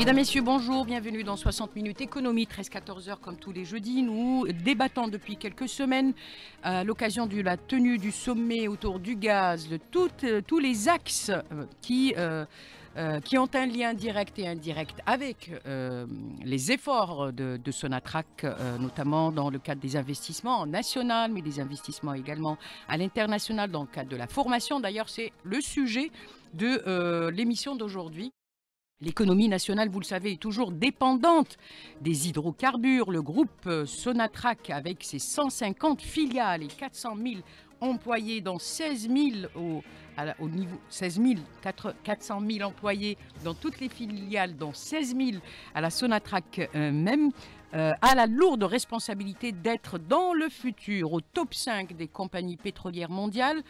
Mesdames, Messieurs, bonjour, bienvenue dans 60 minutes économie, 13-14 heures comme tous les jeudis. Nous débattons depuis quelques semaines euh, à l'occasion de la tenue du sommet autour du gaz, de euh, tous les axes euh, qui... qui ont un lien direct et indirect avec les efforts de, de notamment dans le cadre des investissements nationaux, mais des investissements également à l'international dans le cadre de la formation. D'ailleurs, c'est le sujet de l'émission d'aujourd'hui. L'économie nationale, vous le savez, est toujours dépendante des hydrocarbures. Le groupe euh, Sonatrach, avec ses 150 filiales et 400 000 employés dans 16 000 au, niveau 16 000, 400 000 employés dans toutes les filiales, dont 16 000 à la Sonatrach euh, même, euh, a la lourde responsabilité d'être dans le futur au top 5 des compagnies pétrolières mondiales,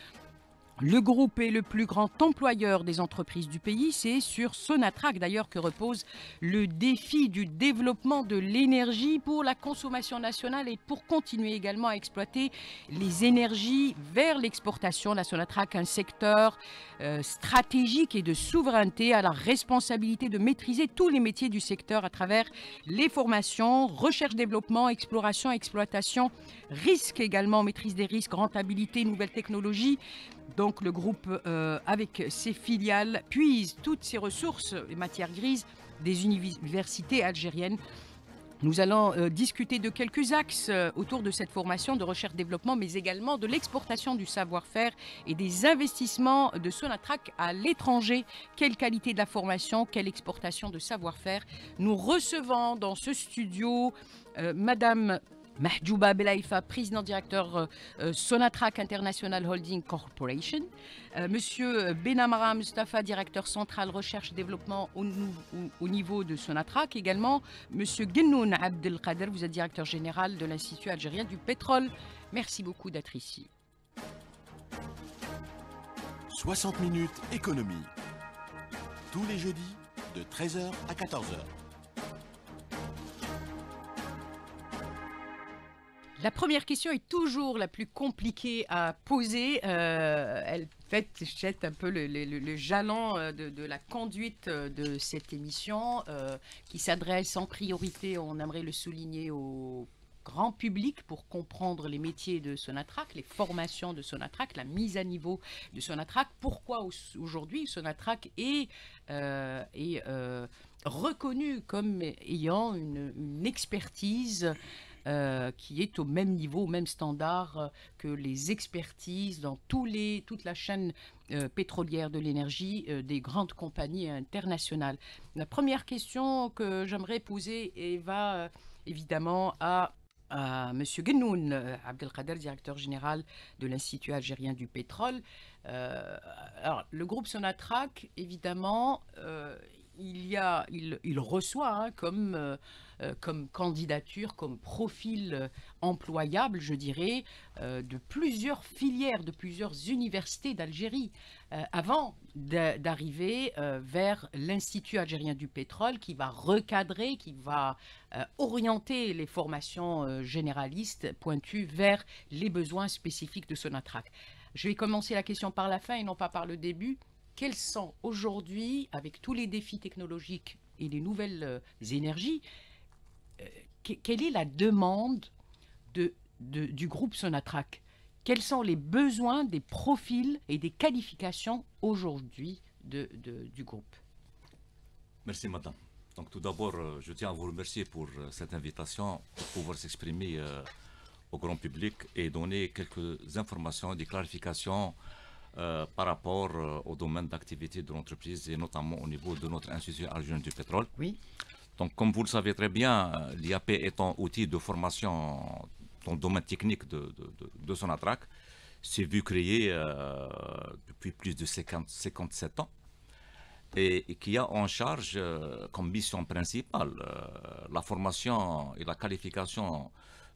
le groupe est le plus grand employeur des entreprises du pays. C'est sur Sonatrach d'ailleurs que repose le défi du développement de l'énergie pour la consommation nationale et pour continuer également à exploiter les énergies vers l'exportation. La Sonatrach, un secteur euh, stratégique et de souveraineté, a la responsabilité de maîtriser tous les métiers du secteur à travers les formations, recherche-développement, exploration, exploitation, risque également, maîtrise des risques, rentabilité, nouvelles technologies. Donc le groupe, euh, avec ses filiales, puise toutes ses ressources et matières grises des universités algériennes. Nous allons euh, discuter de quelques axes euh, autour de cette formation de recherche-développement, mais également de l'exportation du savoir-faire et des investissements de Sonatrac à l'étranger. Quelle qualité de la formation, quelle exportation de savoir-faire. Nous recevons dans ce studio Madame Mahjouba Belaïfa, président-directeur euh, euh, Sonatrach International Holding Corporation. Euh, monsieur Benamara Mustafa, directeur central recherche et développement au, niveau de Sonatrac. Également, Monsieur Ginnoun Abdelkader, vous êtes directeur général de l'Institut algérien du pétrole. Merci beaucoup d'être ici. 60 minutes économie. Tous les jeudis de 13h à 14h. La première question est toujours la plus compliquée à poser. Euh, elle fait, jette un peu le, jalon euh, de, la conduite euh, de cette émission qui s'adresse en priorité, on aimerait le souligner, au grand public pour comprendre les métiers de Sonatrac, les formations de Sonatrac, la mise à niveau de Sonatrac. Pourquoi aujourd'hui Sonatrac est, reconnu comme ayant une expertise euh, qui est au même niveau, au même standard euh, que les expertises dans tous les, toute la chaîne euh, pétrolière de l'énergie des grandes compagnies internationales. La première question que j'aimerais poser et va évidemment à Monsieur M. Genoun, Abdelkader, directeur général de l'Institut algérien du pétrole. alors, le groupe Sonatrach, évidemment, il, y a, il, reçoit hein, euh, euh, comme, candidature, comme profil euh, employable, je dirais, de plusieurs filières, de plusieurs universités d'Algérie, avant d'arriver vers l'Institut algérien du pétrole qui va recadrer, qui va orienter les formations généralistes pointues vers les besoins spécifiques de Sonatrach. Je vais commencer la question par la fin et non pas par le début quels sont aujourd'hui, avec tous les défis technologiques et les nouvelles euh, énergies, euh, quelle est la demande du groupe Sonatrac Quels sont les besoins des profils et des qualifications aujourd'hui du groupe Merci madame. Donc tout d'abord, euh, je tiens à vous remercier pour cette invitation pour pouvoir s'exprimer au grand public et donner quelques informations, des clarifications euh, par rapport euh, au domaine d'activité de l'entreprise et notamment au niveau de notre institut algérien du pétrole. Oui. Donc, comme vous le savez très bien, euh, l'IAP est un outil de formation dans le domaine technique de, de, de, son attraque. C'est vu créer depuis plus de 50, 57 ans et, qui a en charge comme mission principale la formation et la qualification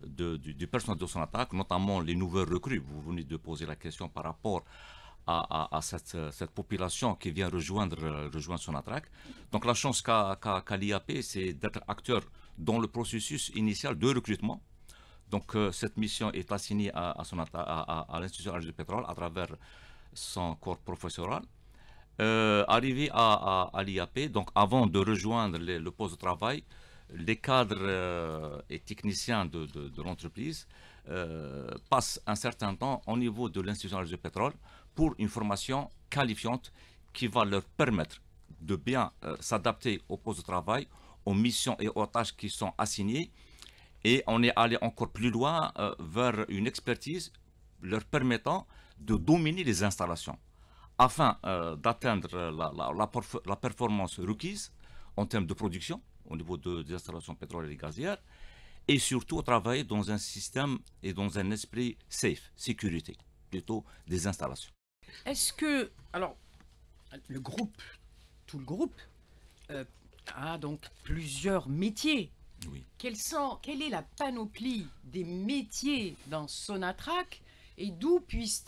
du, personnel de son attaque, notamment les nouveaux recrues. Vous venez de poser la question par rapport à, cette, population qui vient rejoindre, son Sonatrach. Donc la chance qu'a l'IAP, c'est d'être acteur dans le processus initial de recrutement. Donc euh, cette mission est assignée à, à l'Institut du pétrole à travers son corps professoral. Euh, arrivé à, l'IAP, donc avant de rejoindre le poste de travail, les cadres euh, et techniciens de, l'entreprise passent un certain temps au niveau de l'Institut du pétrole pour une formation qualifiante qui va leur permettre de bien euh, s'adapter au poste de travail, aux missions et aux tâches qui sont assignées. Et on est allé encore plus loin euh, vers une expertise leur permettant de dominer les installations. Afin euh, d'atteindre la, performance requise en termes de production au niveau des installations pétrolières et gazières, et surtout travailler dans un système et dans un esprit safe, sécurité, plutôt des installations. Est-ce que. Alors, le groupe, tout le groupe, euh, a donc plusieurs métiers. Oui. Quelle, quelle est la panoplie des métiers dans Sonatrac et d'où puissent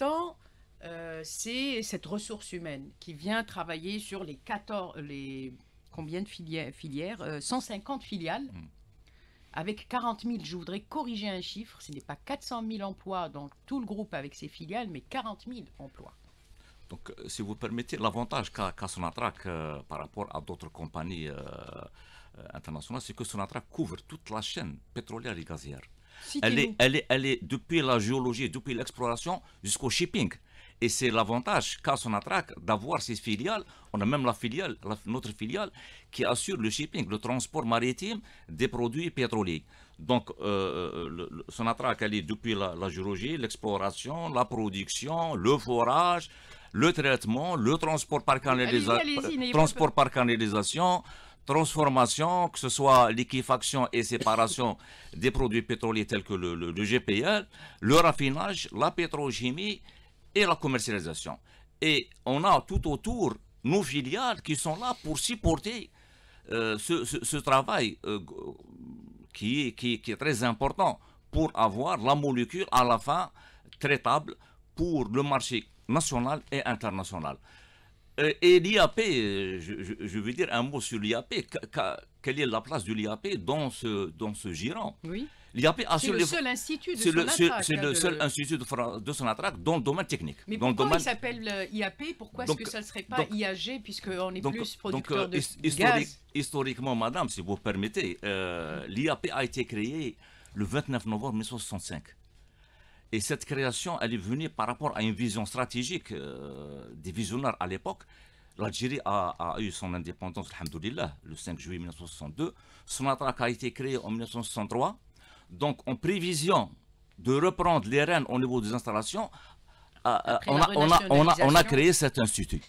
euh, c'est cette ressource humaine qui vient travailler sur les 14, les combien de filières, filières euh, 150 filiales, hmm. avec 40 000, je voudrais corriger un chiffre, ce n'est pas 400 000 emplois dans tout le groupe avec ses filiales, mais 40 000 emplois. Donc, euh, si vous permettez, l'avantage qu'a euh, par rapport à d'autres compagnies euh, internationales, c'est que Sonatrach couvre toute la chaîne pétrolière et gazière. Elle est, elle, elle est depuis la géologie, depuis l'exploration jusqu'au shipping. Et c'est l'avantage qu'a Sonatrach d'avoir ses filiales. On a même la filiale, notre filiale, qui assure le shipping, le transport maritime des produits pétroliers. Donc, euh, elle est depuis la géologie, l'exploration, la production, le forage, le traitement, le transport par, canalisation, transport par canalisation, transformation, que ce soit liquéfaction et séparation des produits pétroliers tels que le, GPL, le raffinage, la pétrochimie et la commercialisation. Et on a tout autour nos filiales qui sont là pour supporter euh, ce, travail euh, qui, qui, est très important pour avoir la molécule à la fin traitable pour le marché national et international euh, et l'IAP, euh, je, veux dire un mot sur l'IAP. Quelle est la place de l'IAP dans ce, dans ce giron Oui. L'IAP le seul institut de C'est le, seul institut de, son attraque dans le domaine technique. Mais dans pourquoi il s'appelle euh, IAP Pourquoi est-ce que ça ne serait pas IAG puisqu'on est plus producteur de gaz Historiquement, madame, si vous permettez, l'IAP a été créé le 29 novembre 1965. Et cette création, elle est venue par rapport à une vision stratégique euh, des visionnaires à l'époque. L'Algérie a, eu son indépendance, alhamdoulilah, le 5 juillet 1962. Son attaque a été créée en 1963. Donc, en prévision de reprendre les rênes au niveau des installations, euh, euh, on, a, créé cet institut.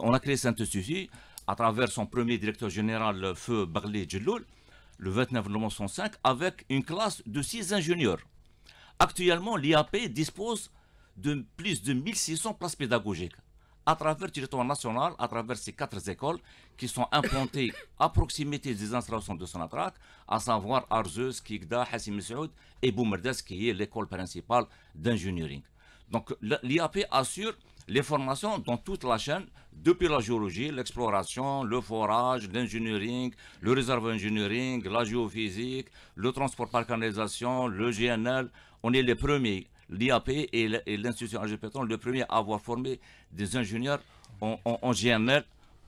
On a créé cet institut à travers son premier directeur général, Feu Barley Djelloul, le 29 novembre 1965, avec une classe de six ingénieurs. Actuellement, l'IAP dispose de plus de 1600 places pédagogiques à travers le territoire national, à travers ces quatre écoles qui sont implantées à proximité des installations de Sonatrach, à savoir Arzeus, Kigda, Hassim Saoud et Boumerdes, qui est l'école principale d'ingénierie. Donc l'IAP assure les formations dans toute la chaîne, depuis la géologie, l'exploration, le forage, l'ingénierie, le réserve engineering, la géophysique, le transport par canalisation, le GNL, on est les premiers, l'IAP et l'institution Alger Pétrole, le premier à avoir formé des ingénieurs en, en,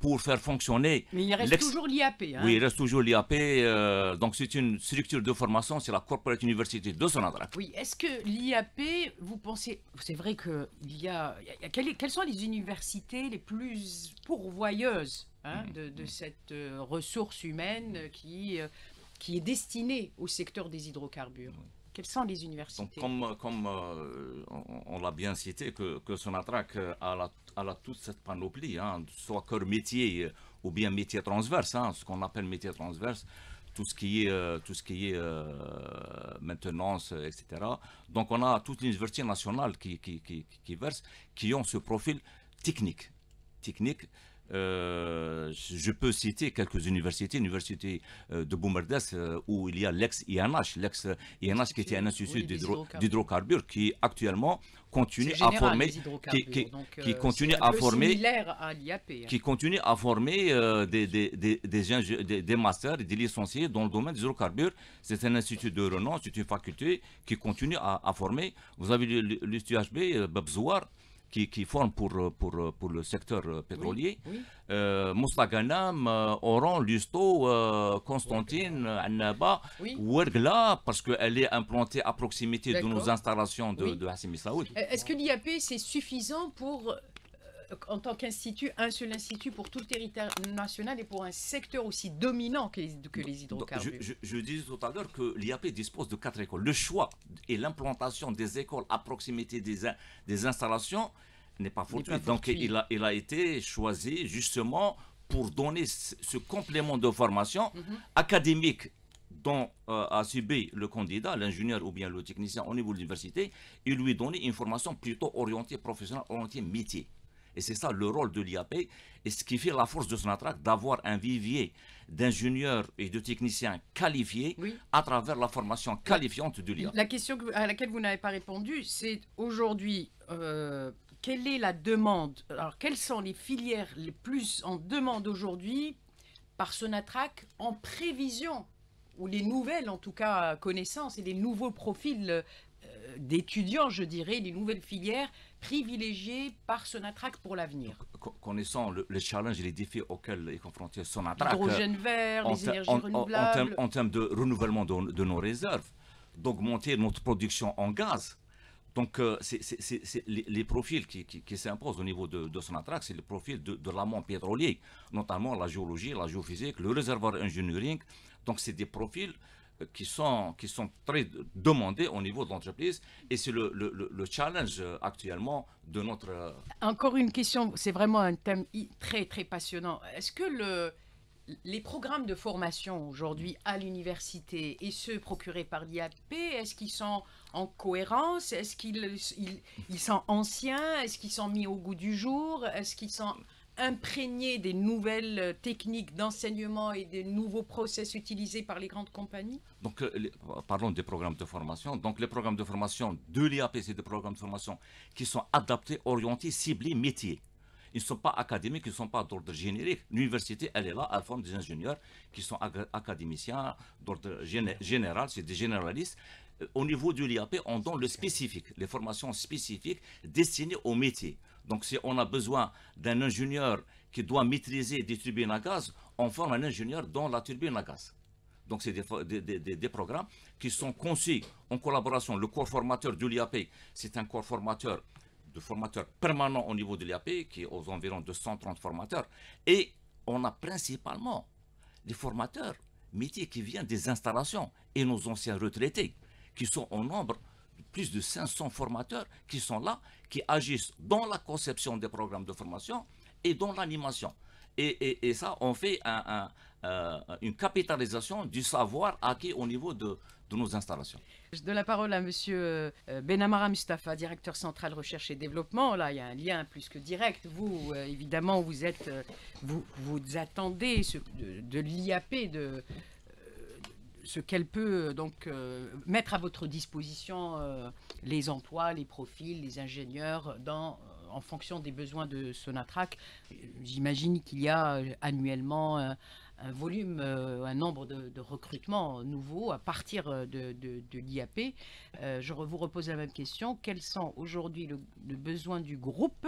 pour faire fonctionner. Mais il reste toujours l'IAP. Hein. Oui, il reste toujours l'IAP. Euh, donc c'est une structure de formation, c'est la Corporate université de Sonadra. Oui, est-ce que l'IAP, vous pensez, c'est vrai qu'il y a, y a quelles, sont les universités les plus pourvoyeuses hein, de, cette euh, ressource humaine qui, euh, qui est destinée au secteur des hydrocarbures quelles sont les universités Comme, euh, comme euh, on, l'a bien cité, que, que attracte euh, a, la, a toute cette panoplie, hein, soit cœur métier ou bien métier transverse, hein, ce qu'on appelle métier transverse, tout ce qui est, tout ce qui est maintenance, etc. Donc on a toutes les universités nationales qui, qui, qui, qui versent, qui ont ce profil technique. technique euh, je peux citer quelques universités, l'université euh, de Boumerdès, euh, où il y a l'ex-INH, l'ex-INH qui était un institut d'hydrocarbures qui actuellement continue à former, qui, continue à former, qui continue à former des, des, des, des, masters des licenciés dans le domaine des hydrocarbures. C'est un institut de renom, c'est une faculté qui continue à, former. Vous avez l'UTHB, Babzouar, qui, forment pour, pour, pour le secteur euh, pétrolier. Oui, euh, euh, Oran, Lusto, Constantine, Annaba, Wergla, parce qu'elle est implantée à proximité de nos installations de, de Hassim Est-ce que l'IAP, c'est suffisant pour en tant qu'institut, un seul institut pour tout le territoire national et pour un secteur aussi dominant que les, hydrocarbures. je, disais tout à l'heure que l'IAP dispose de quatre écoles. Le choix et l'implantation des écoles à proximité des, installations n'est pas fortuit. Donc il a, été choisi justement pour donner ce complément de formation mhm. académique dont euh, a subi le candidat, l'ingénieur ou bien le technicien au niveau de l'université, et lui donner une formation plutôt orientée professionnelle, orientée métier. Et c'est ça le rôle de l'IAP, et ce qui fait la force de Sonatrach, d'avoir un vivier d'ingénieurs et de techniciens qualifiés à travers la formation qualifiante de l'IAP. La question à laquelle vous n'avez pas répondu, c'est aujourd'hui, euh, quelle est la demande Alors, quelles sont les filières les plus en demande aujourd'hui par Sonatrach en prévision ou les nouvelles, en tout cas, connaissances et les nouveaux profils euh, d'étudiants, je dirais, les nouvelles filières privilégié par Sonatrach pour l'avenir. Connaissant le, challenges challenge et les défis auxquels est confronté Sonatrach, les énergies en, renouvelables, en, termes, de renouvellement de, nos réserves, d'augmenter notre production en gaz. Donc, euh, c'est les, profils qui, s'imposent au niveau de, de c'est le profil de, de l'amont pétrolier, notamment la géologie, la géophysique, le réservoir engineering. Donc, c'est des profils qui sont, qui sont très demandés au niveau de l'entreprise et c'est le, le, le, challenge euh, actuellement de notre... Euh, Encore une question, c'est vraiment un thème très très passionnant. Est-ce que le, les programmes de formation aujourd'hui à l'université et ceux procurés par l'IAP, est-ce qu'ils sont en cohérence Est-ce qu'ils ils, ils sont anciens Est-ce qu'ils sont mis au goût du jour Est-ce qu'ils sont imprégner des nouvelles euh, techniques d'enseignement et des nouveaux process utilisés par les grandes compagnies Donc, euh, euh, parlons des programmes de formation. Donc, les programmes de formation de l'IAP, c'est des programmes de formation qui sont adaptés, orientés, ciblés, métiers. Ils ne sont pas académiques, ils ne sont pas d'ordre générique. L'université, elle est là, elle forme des ingénieurs qui sont académiciens d'ordre général, c'est des généralistes. Au niveau de l'IAP, on donne le spécifique, les formations spécifiques destinées aux métiers. Donc si on a besoin d'un ingénieur qui doit maîtriser des turbines à gaz, on forme un ingénieur dans la turbine à gaz. Donc c'est des, programmes qui sont conçus en collaboration. Le corps formateur de l'IAP, c'est un corps formateur de formateurs permanent au niveau de l'IAP, qui est aux environs de 130 formateurs. Et on a principalement des formateurs métiers qui viennent des installations et nos anciens retraités, qui sont au nombre de plus de 500 formateurs qui sont là qui agissent dans la conception des programmes de formation et dans l'animation. Et, et, ça, on fait un, euh, une capitalisation du savoir acquis au niveau de, de nos installations. Je donne la parole à Monsieur euh, Benamara Mustafa, directeur central recherche et développement. Là, il y a un lien plus que direct. Vous, euh, évidemment, vous êtes, vous, vous attendez de, de l'IAP de, ce qu'elle peut euh, donc euh, mettre à votre disposition euh, les emplois, les profils, les ingénieurs dans en fonction des besoins de Sonatrac, j'imagine qu'il y a annuellement un, volume, un nombre de, recrutements nouveaux à partir de, l'IAP. je vous repose la même question. Quels sont aujourd'hui le, besoins besoin du groupe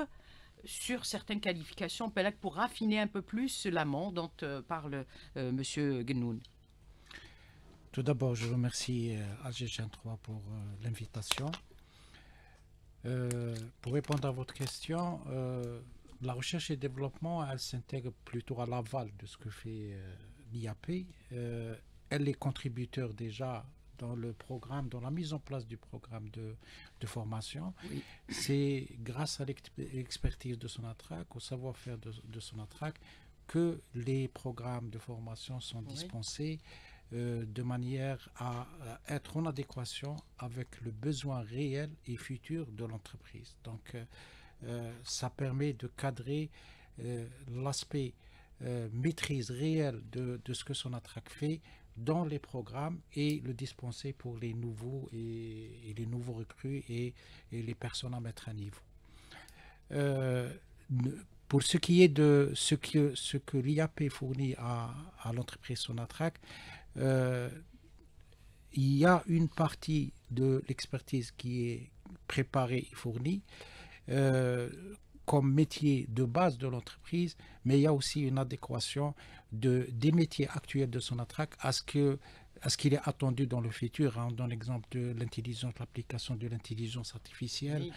sur certaines qualifications, PELAC pour raffiner un peu plus l'amont dont parle Monsieur M. Tout d'abord, je remercie euh, Algérien 3 pour euh, l'invitation. Euh, pour répondre à votre question, la recherche et le développement, elle s'intègre plutôt à l'aval de ce que fait l'IAP. elle est contributeur déjà dans le programme, dans la mise en place du programme de, formation. C'est grâce à l'expertise de Sonatrac, au savoir-faire de, de Sonatrac, que les programmes de formation sont dispensés euh, de manière à être en adéquation avec le besoin réel et futur de l'entreprise. Donc, euh, euh, ça permet de cadrer l'aspect maîtrise réelle de, ce que son fait dans les programmes et le dispenser pour les nouveaux et, les nouveaux recrues et, les personnes à mettre à niveau. pour ce qui est de ce que, ce que l'IAP fournit à, à l'entreprise Sonatrac, euh, il y a une partie de l'expertise qui est préparée et fournie euh, comme métier de base de l'entreprise, mais il y a aussi une adéquation des métiers actuels de son attracte à ce que à ce qu'il est attendu dans le futur. Hein, dans l'exemple de l'intelligence, l'application de l'intelligence artificielle,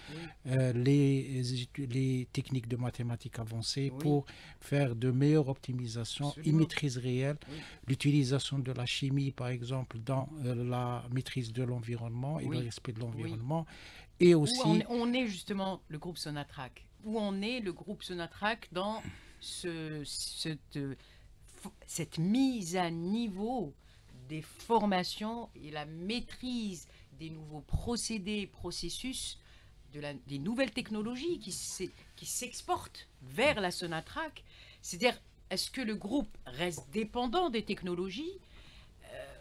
euh, les, les, techniques de mathématiques avancées pour faire de meilleures optimisations, et une maîtrise réelle, l'utilisation de la chimie, par exemple, dans euh, la maîtrise de l'environnement et le respect de l'environnement. Et aussi... on, est justement le groupe Sonatrac. Où on est le groupe Sonatrac dans ce, cette, euh, cette mise à niveau des formations et la maîtrise des nouveaux procédés, processus, de la, des nouvelles technologies qui s'exportent vers la Sonatrac. C'est-à-dire, est-ce que le groupe reste dépendant des technologies euh,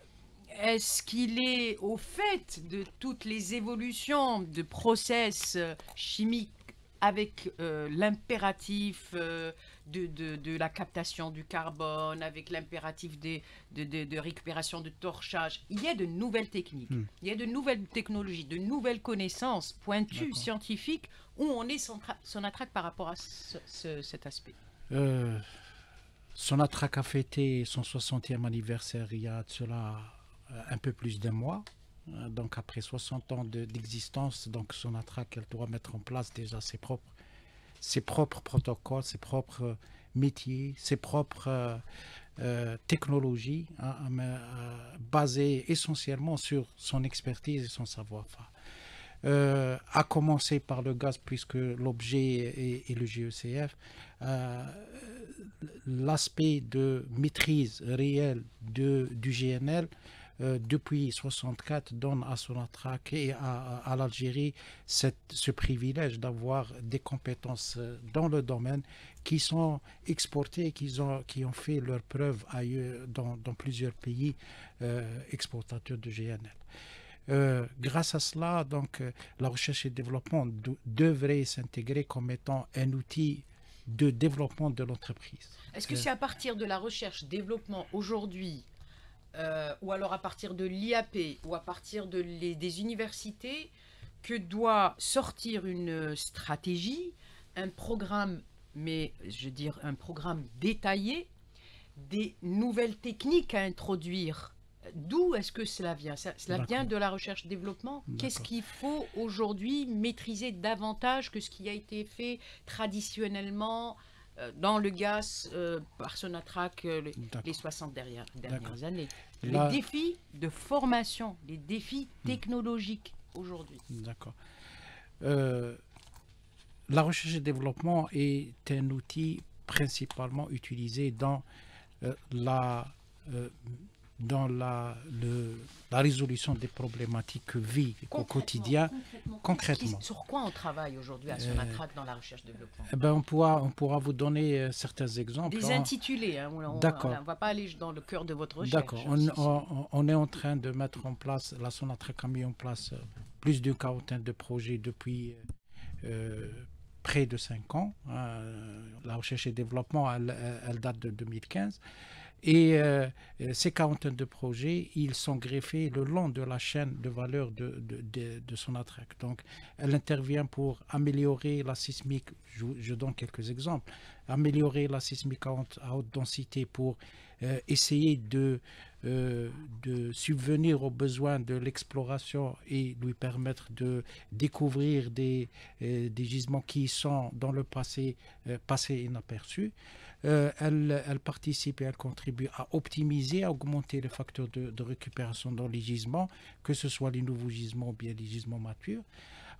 est-ce qu'il est au fait de toutes les évolutions de process euh, chimiques avec euh, l'impératif de, la captation du carbone, avec l'impératif de, récupération de torchage. Il y a de nouvelles techniques, hmm. il y a de nouvelles technologies, de nouvelles connaissances pointues, scientifiques, où on est son, son par rapport à cet aspect. Euh, son attraque a fêté son 60e anniversaire il y a cela euh, un peu plus d'un mois euh, donc après 60 ans d'existence, donc son attraque, elle doit mettre en place déjà ses propres ses propres protocoles, ses propres métiers, ses propres euh, euh, technologies, hein, euh, basées essentiellement sur son expertise et son savoir-faire. à commencer par le gaz, puisque l'objet est, le GECF, l'aspect de maîtrise réelle de, du GNL euh, depuis 64 donne à Sonatra et à, l'Algérie ce privilège d'avoir des compétences euh, dans le domaine qui sont exportées, qui ont, qui ont fait leur preuve ailleurs, dans, plusieurs pays euh, exportateurs de GNL. grâce à cela, donc, la recherche et le développement devrait s'intégrer comme étant un outil de développement de l'entreprise. Est-ce que c'est à partir de la recherche-développement aujourd'hui euh, ou alors à partir de l'IAP ou à partir des universités que doit sortir une stratégie, un programme, mais je veux dire un programme détaillé des nouvelles techniques à introduire. D'où est-ce que cela vient Cela vient de la recherche-développement. Qu'est-ce qu'il faut aujourd'hui maîtriser davantage que ce qui a été fait traditionnellement euh, dans le gaz euh, par attraque, euh, les 60 dernières, dernières années. Les défis de formation, les défis hmm. technologiques aujourd'hui. D'accord. la recherche et développement est un outil principalement utilisé dans la dans la, la résolution des problématiques que au quotidien. Concrètement, sur quoi on travaille aujourd'hui à Sonatrac euh, dans la recherche développement eh ben on, pourra, on pourra vous donner euh, certains exemples. Des hein. intitulés, hein, on ne va pas aller dans le cœur de votre recherche. D'accord, hein, on, est en train de mettre en place, la Sonatrac a mis en place euh, plus d'une quarantaine de projets depuis près de cinq ans. Hein. la recherche et développement, elle date de 2015. Et euh, euh, ces ces de projets, ils sont greffés le long de la chaîne de valeur de, de, son attraque. Donc, elle intervient pour améliorer la sismique, je, donne quelques exemples, améliorer la sismique à haute, densité pour euh, essayer de, de subvenir aux besoins de l'exploration et lui permettre de découvrir des, des gisements qui sont dans le passé, passé inaperçus. Euh, elle, participe et elle contribue à optimiser, à augmenter le facteur de, récupération dans les gisements, que ce soit les nouveaux gisements ou bien les gisements matures,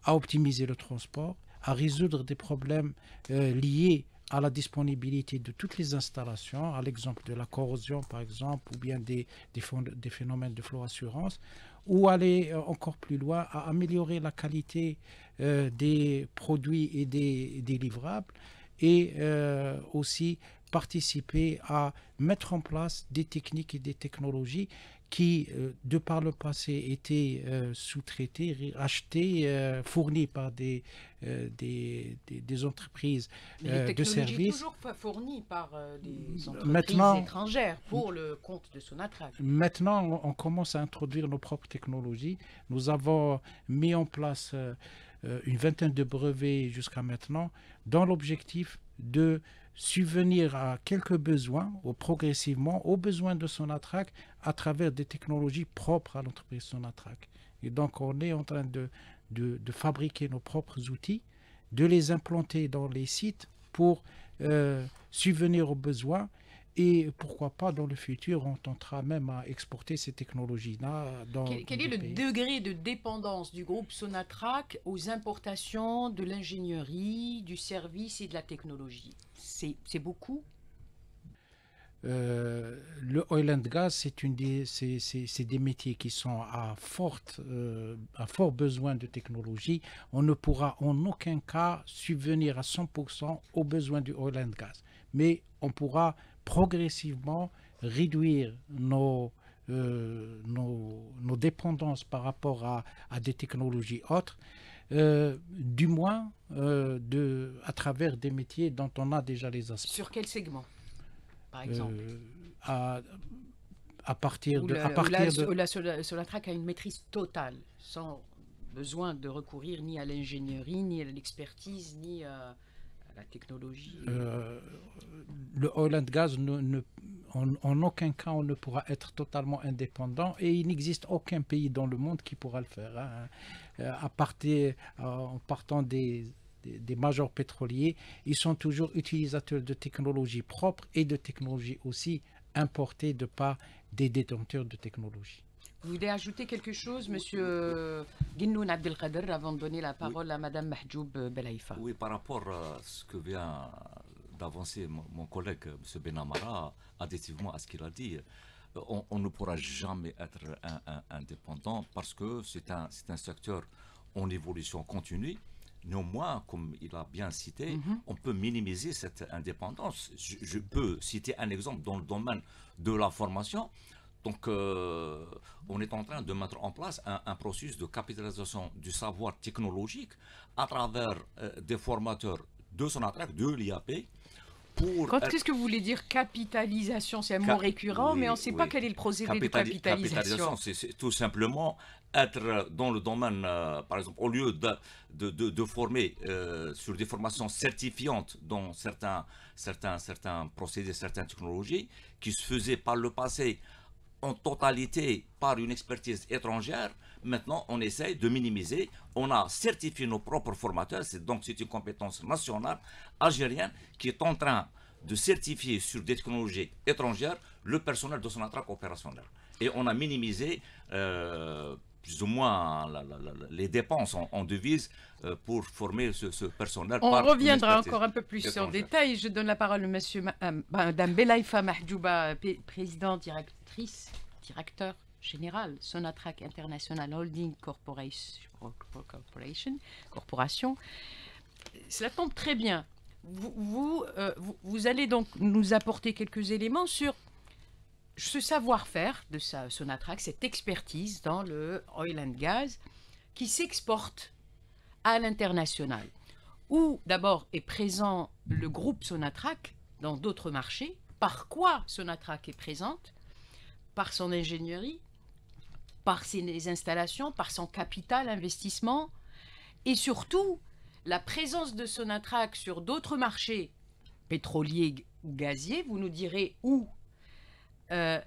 à optimiser le transport, à résoudre des problèmes euh, liés à la disponibilité de toutes les installations, à l'exemple de la corrosion par exemple, ou bien des, des, phénomènes de flow assurance, ou aller euh, encore plus loin à améliorer la qualité des produits et des livrables, et euh, aussi participer à mettre en place des techniques et des technologies qui, euh, de par le passé, étaient euh, sous-traitées, achetées, fournies par des, des, des, entreprises de services. toujours fournies par des entreprises maintenant, étrangères pour le compte de Sonatrach. Maintenant, on, commence à introduire nos propres technologies. Nous avons mis en place euh, une vingtaine de brevets jusqu'à maintenant, dans l'objectif de subvenir à quelques besoins, ou progressivement, aux besoins de Sonatrach à travers des technologies propres à l'entreprise Sonatrach. Et donc, on est en train de, fabriquer nos propres outils, de les implanter dans les sites pour euh, subvenir aux besoins et pourquoi pas, dans le futur, on tentera même à exporter ces technologies-là. Dans, quel, quel est le degré de dépendance du groupe Sonatrach aux importations de l'ingénierie, du service et de la technologie C'est beaucoup euh, le oil and gas, c'est des, des métiers qui sont à forte, euh, à fort besoin de technologie. On ne pourra en aucun cas subvenir à 100% aux besoins du oil and gas, mais on pourra progressivement réduire euh, nos, nos, dépendances par rapport à, des technologies autres, euh, du moins euh, de, à travers des métiers dont on a déjà les aspects. Sur quel segment, par exemple à, partir de... à la, de... la, traque a une maîtrise totale, sans besoin de recourir ni à l'ingénierie, ni à l'expertise, ni à technologie euh, euh, Le oil and gas, ne, en, aucun cas, on ne pourra être totalement indépendant et il n'existe aucun pays dans le monde qui pourra le faire. Hein. Euh, à en partant des, des, majors pétroliers, ils sont toujours utilisateurs de technologies propres et de technologies aussi importées de par des détenteurs de technologies. Vous voulez ajouter quelque chose, Monsieur euh, Ginnoun Abdelkader, avant de donner la parole à Mme Mahjoub euh, Belaïfa Oui, par rapport à ce que vient d'avancer mon collègue, M. Benamara, additivement à ce qu'il a dit, euh, on, ne pourra jamais être indépendant parce que c'est un, un secteur en évolution continue. Néanmoins, comme il a bien cité, mm-hmm. on peut minimiser cette indépendance. Je, je, peux citer un exemple dans le domaine de la formation. Donc, euh, on est en train de mettre en place un, processus de capitalisation du savoir technologique à travers euh, des formateurs de son attaque de l'IAP. Qu'est-ce que vous voulez dire capitalisation C'est un mot récurrent, mais on ne sait pas quel est le procédé de capitalisation. c'est tout simplement être dans le domaine, euh, par exemple, au lieu de, former sur des formations certifiantes dans certains, certains, certains procédés, certaines technologies qui se faisaient par le passé en totalité par une expertise étrangère. Maintenant, on essaye de minimiser. On a certifié nos propres formateurs. C'est donc c'est une compétence nationale algérienne qui est en train de certifier sur des technologies étrangères le personnel de son attraque opérationnelle. Et on a minimisé euh, plus ou moins les dépenses en, devise euh, pour former ce, personnel. On reviendra encore un peu plus en détail. Je donne la parole à Mme Madame euh, bah, Belaïfa Mahdjouba, président directeur directeur général Sonatrach International Holding Corporation, Corporation. Cela tombe très bien. Euh, vous, vous, allez donc nous apporter quelques éléments sur ce savoir-faire de sa cette expertise dans le oil and gas qui s'exporte à l'international, où d'abord est présent le groupe Sonatrach dans d'autres marchés, par quoi Sonatrach est présente, par son ingénierie, par ses installations, par son capital investissement, et surtout la présence de Sonatrach sur d'autres marchés pétroliers ou gaziers, vous nous direz où euh,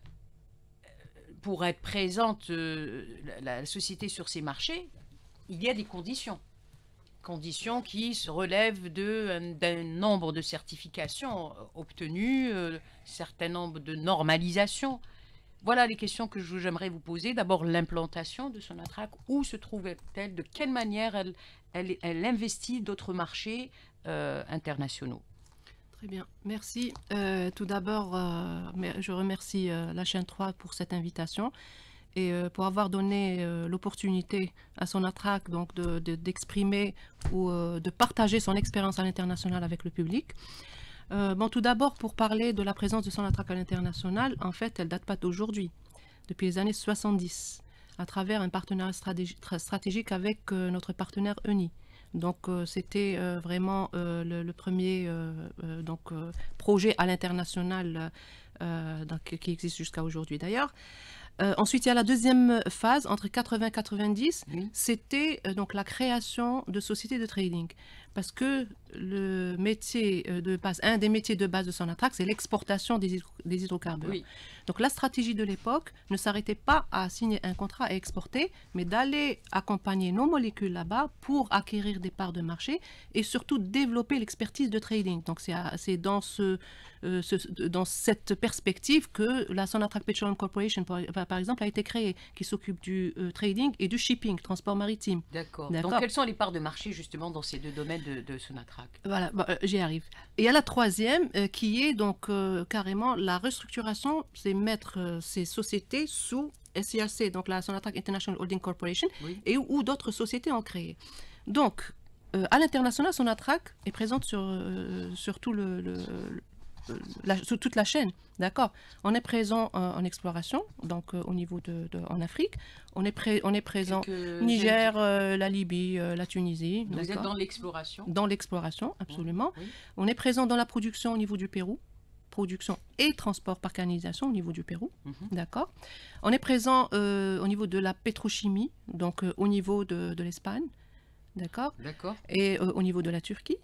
pour être présente euh, la, société sur ces marchés, il y a des conditions. Conditions qui se relèvent euh, d'un nombre de certifications obtenues, certain nombre de normalisations. Voilà les questions que j'aimerais vous poser. D'abord, l'implantation de Sonatrac. Où se t elle De quelle manière elle, elle, elle investit d'autres marchés euh, internationaux Très bien, merci. Euh, tout d'abord, euh, je remercie la chaîne 3 pour cette invitation et pour avoir donné l'opportunité à Sonatrac donc d'exprimer ou de partager son expérience à l'international avec le public. Euh, tout d'abord, pour parler de la présence de son à l'international, en fait, elle date pas d'aujourd'hui, depuis les années 70, à travers un partenariat stratégique avec euh, notre partenaire ENI. Donc, euh, c'était vraiment le, premier donc, projet à l'international qui existe jusqu'à aujourd'hui d'ailleurs. ensuite, il y a la deuxième phase, entre 80 et 90, c'était donc la création de sociétés de trading parce que le métier euh, de base, un des métiers de base de Sonatrach, c'est l'exportation des, hydrocarbures. Donc la stratégie de l'époque ne s'arrêtait pas à signer un contrat et exporter, mais d'aller accompagner nos molécules là-bas pour acquérir des parts de marché et surtout développer l'expertise de trading. Donc c'est dans, euh, ce, dans cette perspective que la Sonatrach Petroleum Corporation, par, exemple, a été créée, qui s'occupe du euh, trading et du shipping, transport maritime. D'accord. Donc quelles sont les parts de marché justement dans ces deux domaines de, de Voilà, bah, euh, j'y arrive. Il y a la troisième euh, qui est donc euh, carrément la restructuration, c'est mettre ces sociétés sous SIAC, donc la Sonatrac International Holding Corporation, et où, d'autres sociétés ont créé. Donc, à l'international, Sonatrac est présente sur, sur tout le, euh, sur toute la chaîne, d'accord On est présent euh, en exploration, donc euh, au niveau de, en Afrique. On est, on est présent au Niger, la Libye, la Tunisie. Vous êtes dans l'exploration Dans l'exploration, absolument. On est présent dans la production au niveau du Pérou production et transport par canalisation au niveau du Pérou. Mhm. D'accord On est présent au niveau de la pétrochimie, donc au niveau de, l'Espagne. D'accord Et au niveau de la Turquie.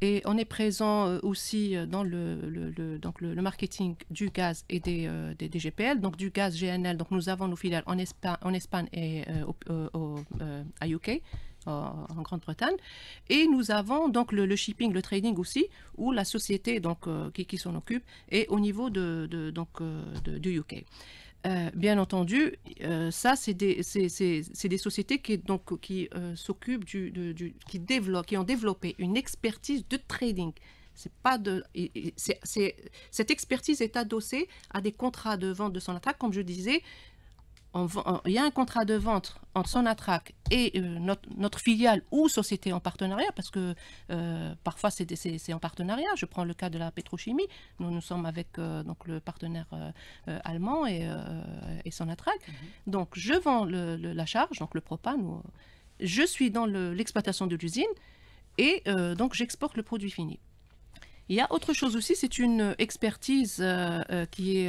Et on est présent euh, aussi euh, dans le, le, donc le, marketing du gaz et des, euh, des, GPL, donc du gaz GNL. Donc nous avons nos filiales en Espagne, en Espagne et au, à UK, en Grande-Bretagne. Et nous avons donc le, shipping, le trading aussi, où la société donc, qui, qui s'en occupe est au niveau de, de donc, de, du UK. Euh, bien entendu, euh, ça, c'est des, sociétés qui, euh, du, qui qui ont développé une expertise de trading. pas de, cette expertise est adossée à des contrats de vente de son attaque, comme je disais, il y a un contrat de vente entre Sonatrac et euh, notre, filiale ou société en partenariat, parce que euh, parfois c'est en partenariat. Je prends le cas de la pétrochimie. Nous, nous sommes avec euh, donc le partenaire allemand et, et mhm. Donc je vends la charge, donc le propane. je suis dans l'exploitation de l'usine et donc j'exporte le produit fini. Il y a autre chose aussi, c'est une expertise qui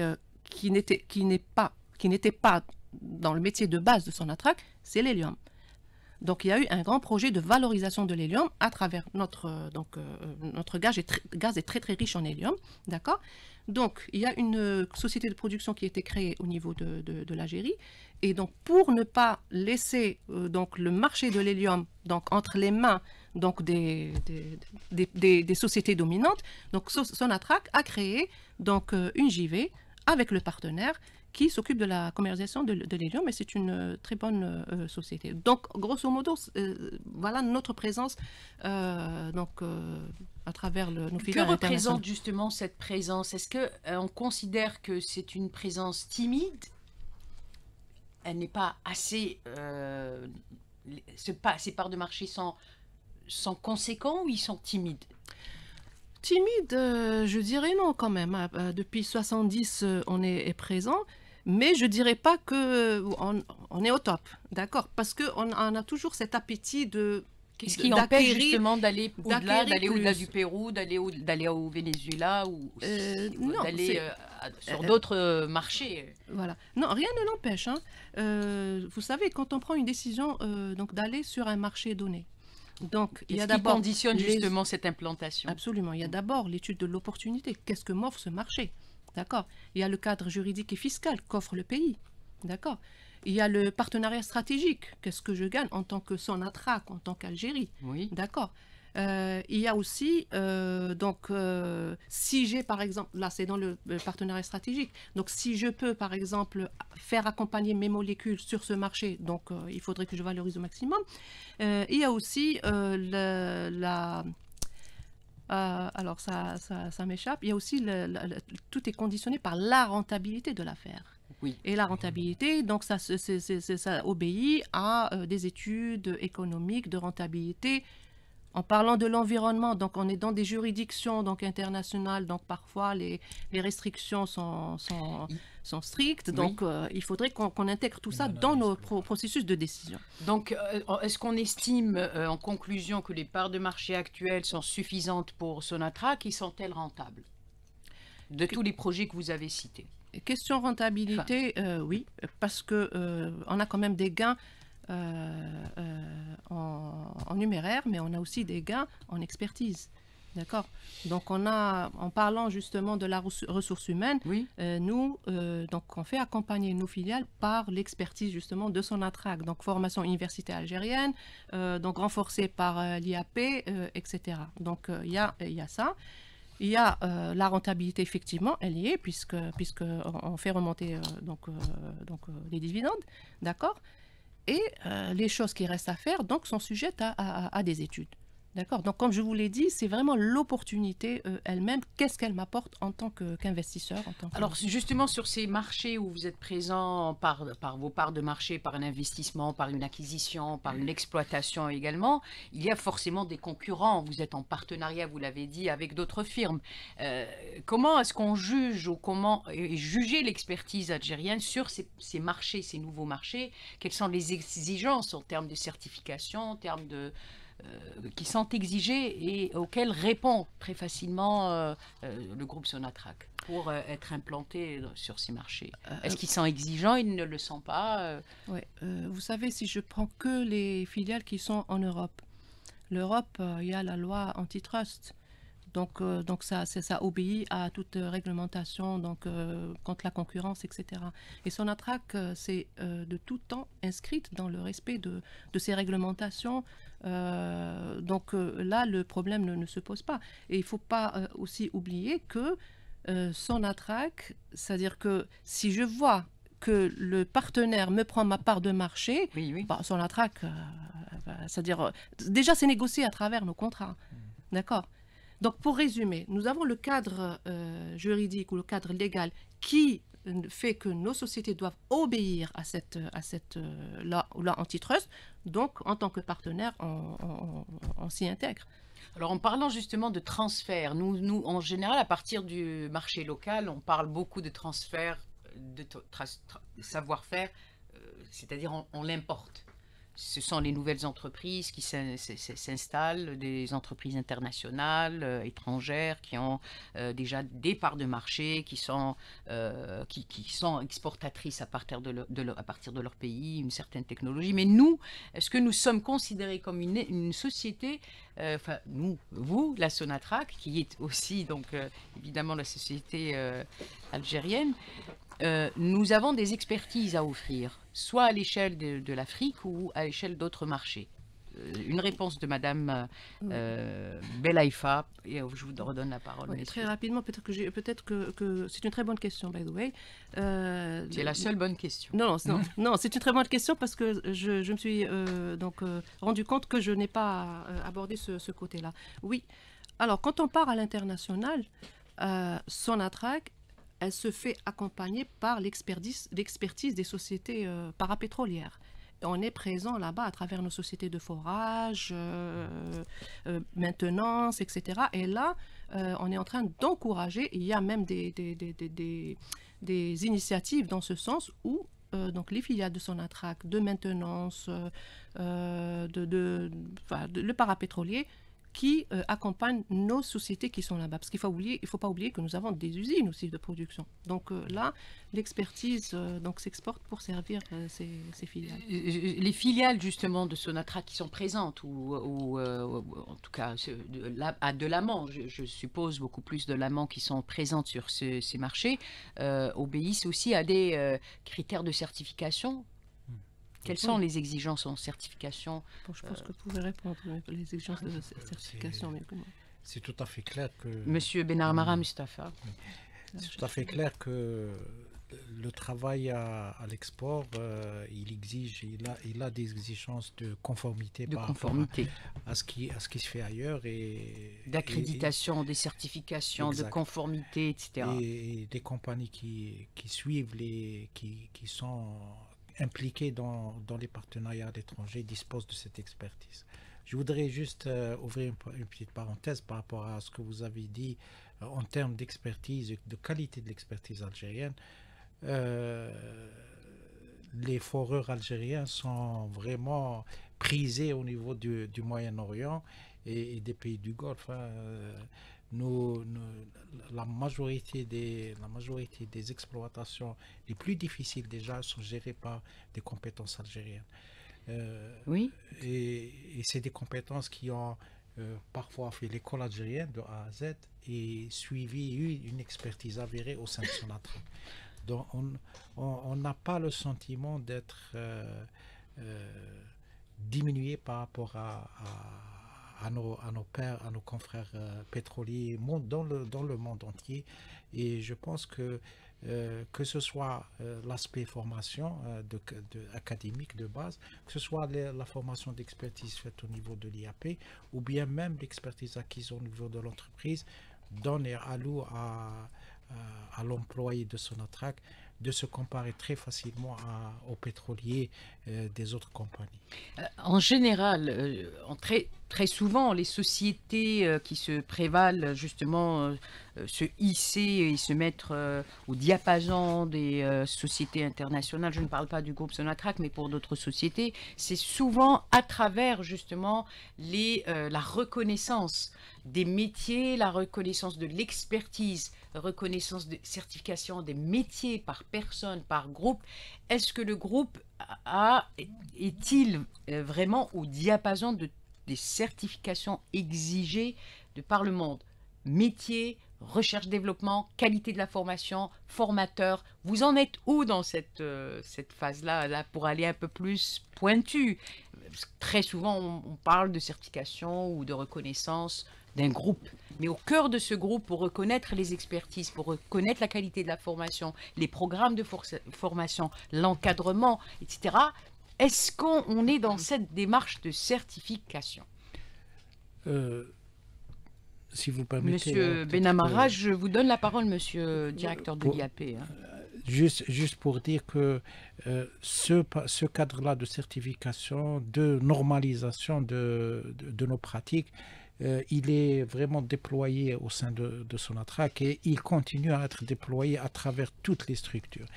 n'est pas qui n'était pas dans le métier de base de Sonatrach, c'est l'hélium. Donc il y a eu un grand projet de valorisation de l'hélium à travers notre euh, donc euh, notre gaz est, très, gaz est très très riche en hélium, d'accord. Donc il y a une euh, société de production qui a été créée au niveau de, de, l'Algérie et donc pour ne pas laisser donc le marché de l'hélium entre les mains donc des des, des, sociétés dominantes, donc Sonatrach a créé donc une JV avec le partenaire qui s'occupe de la commercialisation de, de l'hélium et c'est une euh, très bonne euh, euh, société. Donc, grosso modo, voilà notre présence donc, à travers le, nos filiales Que représente justement cette présence Est-ce qu'on considère que c'est une présence timide Elle n'est pas assez... c'est pas, ces parts de marché sont, sans conséquents ou ils sont timides Timide, je dirais non quand même. Hein. Depuis 70, on est, présent mais je dirais pas que on, est au top, d'accord, parce que on, a toujours cet appétit de Qu'est-ce qui empêche justement d'aller au-delà, d'aller au du Pérou, d'aller au, d'aller au Venezuela ou, euh, d'aller euh, sur euh, d'autres marchés Voilà. Non, rien ne l'empêche. Hein. vous savez, quand on prend une décision donc d'aller sur un marché donné, donc, il y a d'abord. conditionne justement cette implantation Absolument. Il y a d'abord l'étude de l'opportunité. Qu'est-ce que m'offre ce marché D'accord Il y a le cadre juridique et fiscal qu'offre le pays. D'accord il y a le partenariat stratégique. Qu'est-ce que je gagne en tant que son Sonatrac, en tant qu'Algérie Oui. D'accord. Euh, il y a aussi, euh, donc, euh, si j'ai, par exemple, là, c'est dans le, partenariat stratégique, donc si je peux, par exemple, faire accompagner mes molécules sur ce marché, donc il faudrait que je valorise au maximum. il y a aussi la euh, alors ça, m'échappe. Il y a aussi, tout est conditionné par la rentabilité de l'affaire. Oui. Et la rentabilité, donc ça, ça obéit à euh, des études économiques de rentabilité en parlant de l'environnement, donc on est dans des juridictions donc internationales, donc parfois les, restrictions sont, strictes, donc euh, il faudrait qu'on intègre tout ça dans nos processus de décision. Donc euh, est-ce qu'on estime euh, en conclusion que les parts de marché actuelles sont suffisantes pour Sonatra Qui sont-elles rentables de tous les projets que vous avez cités Question rentabilité, oui, parce qu'on a quand même des gains euh, euh, en, numéraire, mais on a aussi des gains en expertise. D'accord. Donc on a, en parlant justement de la ressource humaine, euh, nous, donc on fait accompagner nos filiales par l'expertise justement de son attraque. donc formation université algérienne, donc renforcée par l'IAP, etc. Donc il y a, y, a, ça. Il y a la rentabilité effectivement, elle y est puisque puisque on fait remonter donc donc les dividendes, d'accord et euh, les choses qui restent à faire donc sont sujettes à des études. D'accord. Donc, comme je vous l'ai dit, c'est vraiment l'opportunité euh, elle-même. Qu'est-ce qu'elle m'apporte en tant qu'investisseur Alors, justement, sur ces marchés où vous êtes présent par, par vos parts de marché, par un investissement, par une acquisition, par une exploitation également, il y a forcément des concurrents. Vous êtes en partenariat, vous l'avez dit, avec d'autres firmes. Euh, comment est-ce qu'on juge ou comment juger l'expertise algérienne sur ces, ces, marchés, ces nouveaux marchés Quelles sont les exigences en termes de certification, en termes de euh, qui sont exigées et auxquelles répond très facilement euh, euh, le groupe Sonatrac pour être implanté sur ces marchés Est-ce qu'ils sont exigeants Ils ne le sont pas Oui. Vous savez, si je prends que les filiales qui sont en Europe, l'Europe, il y a la loi antitrust donc, euh, donc ça, ça obéit à toute réglementation donc, euh, contre la concurrence, etc. Et son attraque, euh, c'est de tout temps inscrite dans le respect de, ces réglementations. donc là, le problème ne, se pose pas. Et il ne faut pas aussi oublier que son attraque, c'est-à-dire que si je vois que le partenaire me prend ma part de marché, bah, son c'est-à-dire, déjà c'est négocié à travers nos contrats, mmh. d'accord donc, pour résumer, nous avons le cadre euh, juridique ou le cadre légal qui fait que nos sociétés doivent obéir à cette, à cette euh, loi, antitrust. Donc, en tant que partenaire, on, s'y intègre. Alors, en parlant justement de transfert, nous, en général, à partir du marché local, on parle beaucoup de transfert de, savoir-faire, euh, c'est-à-dire on, l'importe ce sont les nouvelles entreprises qui s'installent, des entreprises internationales, euh, étrangères, qui ont euh, déjà des parts de marché, qui sont, euh, qui, sont exportatrices à partir de, leur, à partir de leur pays, une certaine technologie. Mais nous, est-ce que nous sommes considérés comme une, société, enfin nous, vous, la Sonatrac, qui est aussi donc évidemment la société algérienne, euh, nous avons des expertises à offrir, soit à l'échelle de, l'Afrique ou à l'échelle d'autres marchés. Euh, une réponse de Madame euh, euh Belaïfa, et je vous redonne la parole. très rapidement, peut-être que, peut que c'est une très bonne question, by the way. c'est la seule bonne question. Non, non, non c'est une très bonne question parce que je, me suis donc rendu compte que je n'ai pas abordé ce, côté-là. Oui, alors quand on part à l'international, son attraque elle se fait accompagner par l'expertise des sociétés euh, parapétrolières. On est présent là-bas à travers nos sociétés de forage, euh, euh, maintenance, etc. Et là, on est en train d'encourager, il y a même des, des, initiatives dans ce sens où donc les filiales de Sonatrach, de maintenance, de, le parapétrolier qui euh, accompagnent nos sociétés qui sont là-bas. Parce qu'il faut oublier, il faut pas oublier que nous avons des usines aussi de production. Donc euh, là, l'expertise euh, donc s'exporte pour servir ces, filiales. Les filiales justement de Sonatra qui sont présentes ou, en tout cas de, à de l'amant, je, suppose beaucoup plus de l'amant qui sont présentes sur ces marchés obéissent aussi à des critères de certification quelles sont les exigences en certification Je pense euh, que vous pouvez répondre hein, les exigences de ah, certification. C'est tout à fait clair que... Monsieur Benarmara mmh. Mustafa. C'est tout à fait clair que le travail à, l'export, euh, il exige, il a, il a des exigences de conformité de par conformité. À, ce qui, à ce qui se fait ailleurs et d'accréditation, des certifications, de conformité, etc. Et, des compagnies qui, suivent les, qui, qui sont impliqués dans, les partenariats d'étrangers dispose disposent de cette expertise. Je voudrais juste euh, ouvrir une, petite parenthèse par rapport à ce que vous avez dit euh, en termes d'expertise, de qualité de l'expertise algérienne. Euh, les foreurs algériens sont vraiment prisés au niveau du, Moyen-Orient et, des pays du Golfe. Hein la, majorité des, la majorité des exploitations les plus difficiles déjà sont gérées par des compétences algériennes. Euh, oui. Et, et c'est des compétences qui ont euh, parfois fait l'école algérienne de A à Z et suivi une, expertise avérée au sein de son atelier. Donc on n'a pas le sentiment d'être euh, diminué par rapport à à nos, à nos pères, à nos confrères euh, pétroliers dans le, dans le monde entier. Et je pense que euh, que ce soit euh, l'aspect formation de, académique de base, que ce soit la formation d'expertise faite au niveau de l'IAP, ou bien même l'expertise acquise au niveau de l'entreprise, donne à, l'employé de Sonatrac de se comparer très facilement aux pétroliers des autres compagnies. En général, en très, très souvent, les sociétés euh, qui se prévalent justement euh, euh, se hisser et se mettre au diapason des sociétés internationales, je ne parle pas du groupe Sonatrach, mais pour d'autres sociétés, c'est souvent à travers justement les, la reconnaissance des métiers, la reconnaissance de l'expertise, reconnaissance de certification des métiers par personne, par groupe. Est-ce que le groupe est-il vraiment au diapason de des certifications exigées de par le monde. Métier, recherche-développement, qualité de la formation, formateur. Vous en êtes où dans cette, euh, cette phase-là là, pour aller un peu plus pointu Très souvent, on, parle de certification ou de reconnaissance d'un groupe. Mais au cœur de ce groupe, pour reconnaître les expertises, pour reconnaître la qualité de la formation, les programmes de formation, l'encadrement, etc., est-ce qu'on est dans mm. cette démarche de certification euh, Monsieur Benamara, je vous donne la parole, monsieur euh, directeur de l'IAP. Hein. Euh, juste, pour dire que ce, cadre-là de certification, de normalisation de, nos pratiques, il est vraiment déployé au sein de, de Sonatrac et il continue à être déployé à travers toutes les structures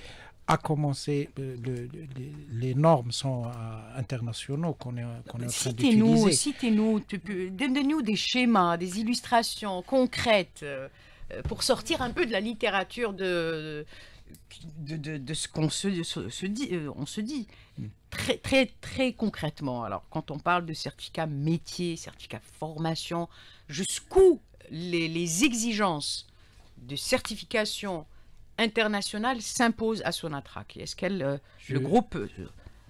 à commencé, euh, les normes sont internationales euh, internationaux qu'on est, en train d'utiliser. Citez-nous, donnez-nous des schémas, des illustrations concrètes euh, pour sortir un peu de la littérature de, de, ce qu'on se, dit. on se dit. Très, très, très concrètement, alors quand on parle de certificat métier, certificat formation, jusqu'où les, les exigences de certification internationale s'impose à Sonatra Est-ce qu'elle, euh, le groupe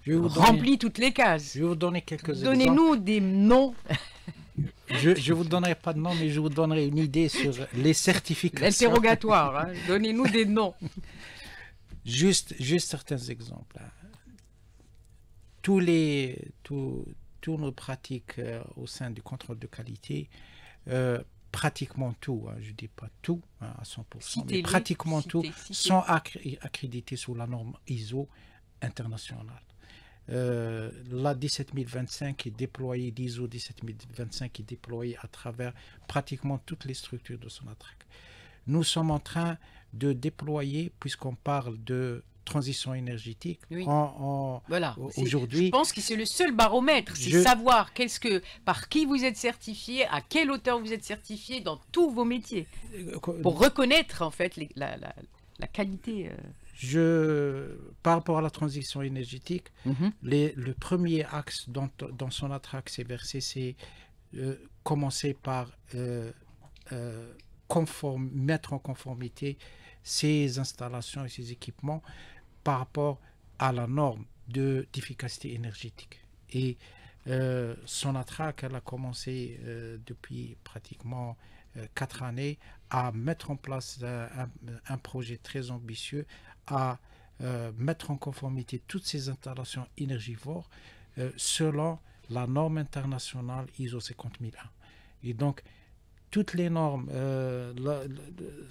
je vous euh, remplit toutes les cases Je vais vous donner quelques Donnez exemples. Donnez-nous des noms. je ne vous donnerai pas de noms, mais je vous donnerai une idée sur les certificats L'interrogatoire, hein. donnez-nous des noms. Juste, juste certains exemples. Hein. Tous les, tous, tous nos pratiques euh, au sein du contrôle de qualité pratiquement tout, hein, je ne dis pas tout hein, à 100%, mais pratiquement tout, sont accrédités sous la norme ISO internationale. Euh, la 17025 est déployée, l'ISO 17025 qui est déployée à travers pratiquement toutes les structures de Sonatrach. Nous sommes en train de déployer, puisqu'on parle de transition énergétique. voilà. Aujourd'hui, je pense que c'est le seul baromètre, c'est savoir qu'est-ce que, par qui vous êtes certifié, à quelle hauteur vous êtes certifié dans tous vos métiers, euh, pour reconnaître en fait la, qualité. Euh. Je, par rapport à la transition énergétique, mhm. le premier axe dans son attraction c'est versé, c'est euh, commencer par mettre en conformité ces installations et ces équipements par rapport à la norme d'efficacité énergétique. Et euh, son attraque, elle a commencé euh, depuis pratiquement euh, quatre années à mettre en place euh, un, projet très ambitieux, à mettre en conformité toutes ces installations énergivores selon la norme internationale ISO 50001. Et donc, toutes les normes, euh,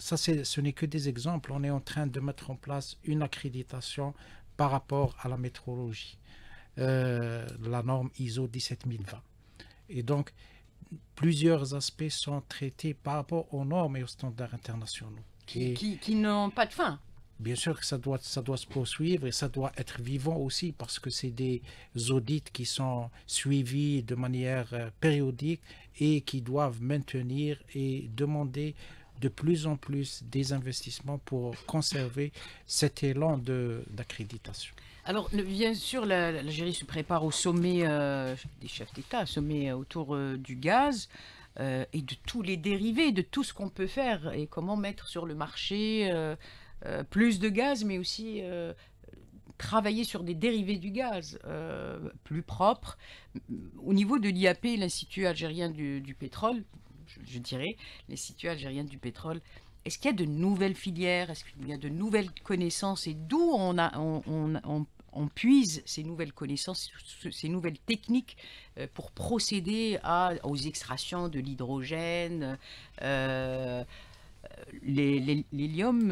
ça ce n'est que des exemples, on est en train de mettre en place une accréditation par rapport à la métrologie, euh, la norme ISO 17020. Et donc, plusieurs aspects sont traités par rapport aux normes et aux standards internationaux. Qui, n'ont pas de fin bien sûr que ça doit, ça doit se poursuivre et ça doit être vivant aussi parce que c'est des audits qui sont suivis de manière euh, périodique et qui doivent maintenir et demander de plus en plus des investissements pour conserver cet élan d'accréditation. Alors, bien sûr, l'Algérie se prépare au sommet euh, des chefs d'État, sommet euh, autour euh, du gaz. et de tous les dérivés, de tout ce qu'on peut faire et comment mettre sur le marché plus de gaz, mais aussi travailler sur des dérivés du gaz euh, plus propres. Au niveau de l'IAP, l'Institut algérien du, pétrole, je, dirais, l'Institut algérien du pétrole, est-ce qu'il y a de nouvelles filières Est-ce qu'il y a de nouvelles connaissances Et d'où on, on, on, on, puise ces nouvelles connaissances, ces nouvelles techniques euh, pour procéder à, aux extractions de l'hydrogène euh, L'hélium,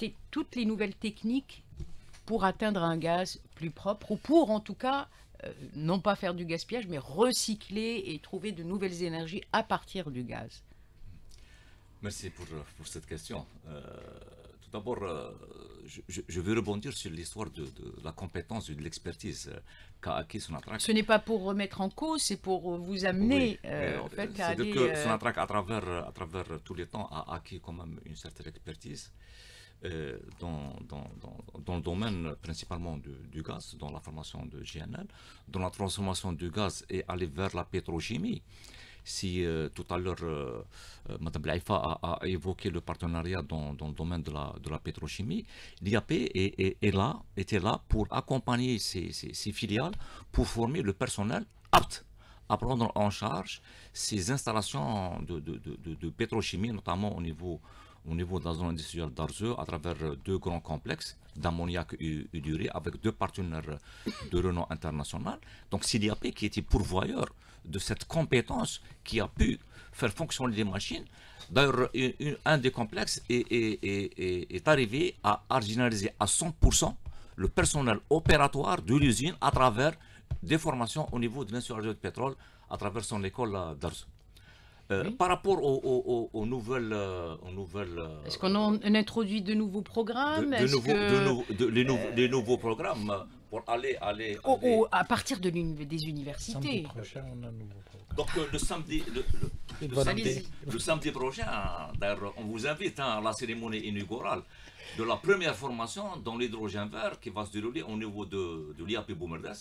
les, toutes les nouvelles techniques pour atteindre un gaz plus propre ou pour en tout cas euh, non pas faire du gaspillage mais recycler et trouver de nouvelles énergies à partir du gaz Merci pour, euh, pour cette question. Euh, tout d'abord, je, veux rebondir sur l'histoire de, la compétence et de l'expertise qu'a acquis Sonatrach. Ce n'est pas pour remettre en cause, c'est pour vous amener à cest que à, travers, à travers tous les temps, a acquis quand même une certaine expertise. Euh, dans, dans, dans, le domaine principalement du, du, gaz, dans la formation de GNL, dans la transformation du gaz et aller vers la pétrochimie. Si euh, tout à l'heure, euh, Mme Blaifa a, évoqué le partenariat dans, dans, le domaine de la, de la pétrochimie, l'IAP est, là, était là pour accompagner ces, filiales pour former le personnel apte à prendre en charge ces installations de, de, de pétrochimie, notamment au niveau au niveau d'un la zone industrielle d'Arzeux à travers euh, deux grands complexes d'ammoniac et d'urée avec deux partenaires de renom international. Donc CDAP qui était pourvoyeur de cette compétence qui a pu faire fonctionner les machines. D'ailleurs, un des complexes est, est, arrivé à marginaliser à 100% le personnel opératoire de l'usine à travers des formations au niveau de l'Institut de pétrole à travers son école euh, d'Arzeux. Euh, par rapport aux, aux, nouvelles... Euh, euh, Est-ce qu'on introduit de nouveaux programmes de, les, nouveaux programmes pour aller... aller, oh, oh, à partir de l des universités. Donc le samedi... Le, samedi, prochain, d'ailleurs, on vous invite hein, à la cérémonie inaugurale de la première formation dans l'hydrogène vert qui va se dérouler au niveau de, de l'IAP Boumerdes.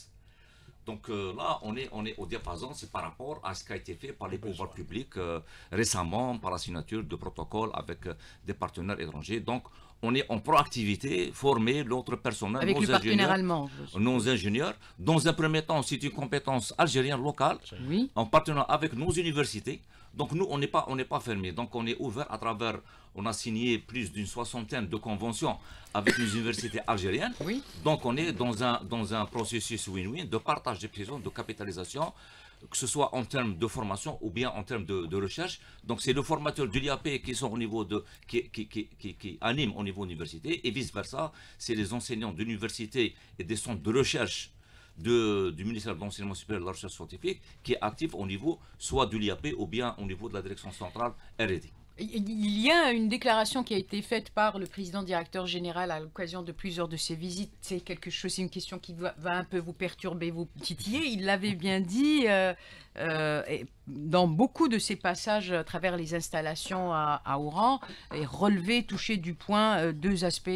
Donc euh, là, on est, on est au diapason, c'est par rapport à ce qui a été fait par les pouvoirs publics euh, récemment, par la signature de protocoles avec euh, des partenaires étrangers. Donc, on est en proactivité, former l'autre personnel, nos, ingénieurs, nos ingénieurs. Dans un premier temps, c'est une compétence algérienne locale, en partenariat avec nos universités. Donc nous, on n'est pas, on pas fermé. Donc on est ouvert à travers, on a signé plus d'une soixantaine de conventions avec les universités algériennes. Donc on est dans un, dans un processus win-win de partage des prisons, de capitalisation, que ce soit en termes de formation ou bien en termes de, recherche. Donc c'est le formateur de l'IAP qui sont au niveau de qui, anime au niveau université et vice versa, c'est les enseignants d'université et des centres de recherche du ministère de l'Enseignement supérieur et de la Recherche scientifique qui est actif au niveau soit de l'IAP ou bien au niveau de la direction centrale R&D. Il y a une déclaration qui a été faite par le président directeur général à l'occasion de plusieurs de ses visites. C'est quelque chose, c'est une question qui va, un peu vous perturber, vous titiller. Il l'avait bien dit euh, euh, dans beaucoup de ses passages à travers les installations à, Oran et relever, toucher du point euh, deux aspects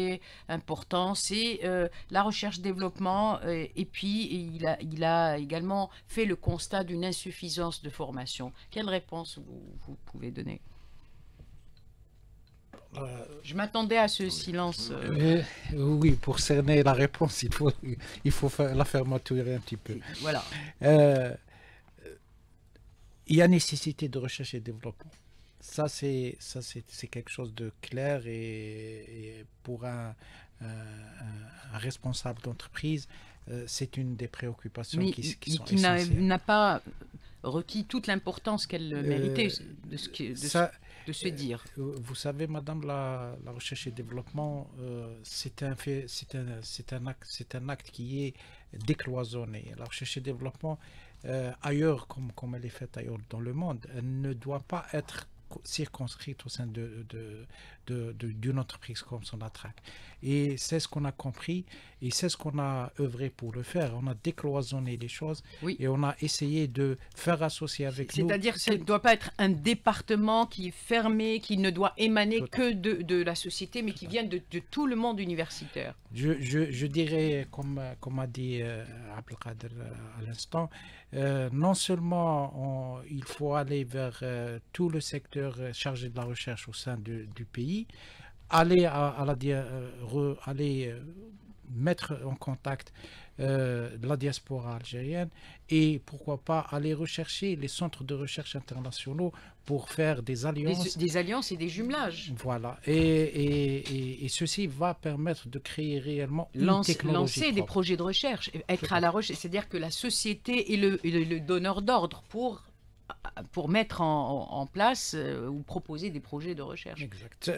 importants. C'est la recherche-développement et puis il a, également fait le constat d'une insuffisance de formation. Quelle réponse vous pouvez donner je m'attendais à ce silence. Euh. oui, pour cerner la réponse, il faut, il faut la faire maturer un petit peu. Voilà. Euh, il y a nécessité de recherche et développement. Ça, c'est quelque chose de clair et, pour un, responsable d'entreprise, euh, c'est une des préoccupations sont qui, Mais qui n'a pas requis toute l'importance qu'elle méritait. de ce que... ça, se dire. Euh, vous savez, Madame, la, recherche et développement, euh, c'est un fait, c'est acte, c'est un acte qui est décloisonné. La recherche et développement euh, ailleurs, comme elle est faite ailleurs dans le monde, ne doit pas être circonscrite au sein de, d'une entreprise comme son attraque. Et c'est ce qu'on a compris et c'est ce qu'on a œuvré pour le faire. On a décloisonné les choses et on a essayé de faire associer avec nous. C'est-à-dire que ça ne doit pas être un département qui est fermé, qui ne doit émaner que de, de, la société, mais qui vient de, tout le monde universitaire. Je, je, dirais, comme, comme a dit euh, Abdelkader euh, à l'instant, euh, non seulement il faut aller vers tout le secteur chargé de la recherche au sein du pays, aller, à, la, euh, aller euh, mettre en contact euh, la diaspora algérienne et pourquoi pas aller rechercher les centres de recherche internationaux pour faire des alliances. Des, alliances et des jumelages. Voilà. Et, et, et, ceci va permettre de créer réellement Lancer des projets de recherche, être à la recherche, c'est-à-dire que la société est le donneur d'ordre pour pour mettre en, place euh, ou proposer des projets de recherche. Exact.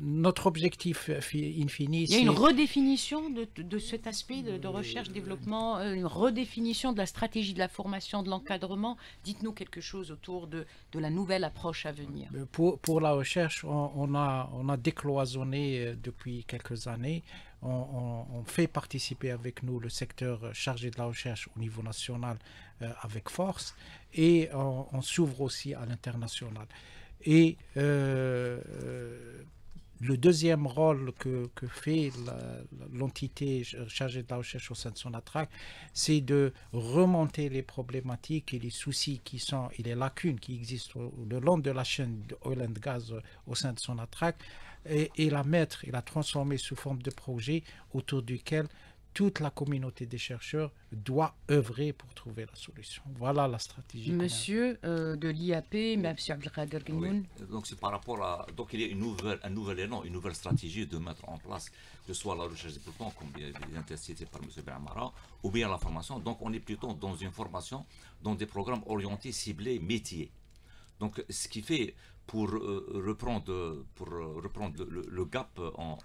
Notre objectif euh, infini, Il y a une redéfinition de, de cet aspect de, recherche-développement, euh, une redéfinition de la stratégie de la formation, de l'encadrement. Dites-nous quelque chose autour de, de, la nouvelle approche à venir. Pour, pour la recherche, on, a, on a décloisonné depuis quelques années on, fait participer avec nous le secteur chargé de la recherche au niveau national avec force et euh, on, s'ouvre aussi à l'international. Et euh, euh, le deuxième rôle que, fait l'entité chargée de la recherche au sein de son c'est de remonter les problématiques et les soucis qui sont et les lacunes qui existent le long de la chaîne de oil and gas au sein de son atrac et, et la mettre et la transformer sous forme de projet autour duquel toute la communauté des chercheurs doit œuvrer pour trouver la solution. Voilà la stratégie. Monsieur euh, de l'IAP, Monsieur Abdelkader Donc c'est par rapport à... Donc il y a une nouvelle, un nouvel élan, une nouvelle stratégie de mettre en place, que ce soit la recherche des plutons, comme bien cité par M. Benamara, ou bien la formation. Donc on est plutôt dans une formation, dans des programmes orientés, ciblés, métiers. Donc ce qui fait pour euh, reprendre, pour euh, reprendre le, gap en,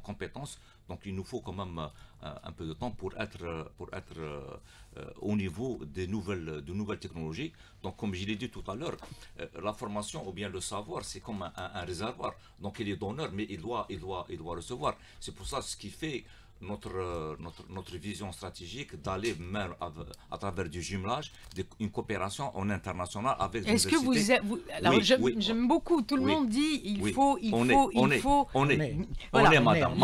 compétences. Donc il nous faut quand même euh, un peu de temps pour être, pour être au niveau des nouvelles, de nouvelles technologies. Donc comme je l'ai dit tout à l'heure, la formation ou bien le savoir, c'est comme un, un, réservoir. Donc il est donneur, mais il doit, il doit, il doit recevoir. C'est pour ça ce qui fait notre, notre, notre vision stratégique d'aller même à, travers du jumelage, une coopération en international avec Est-ce que vous, j'aime beaucoup, tout le monde dit il faut, il on faut, est, il faut. on est, on est, madame,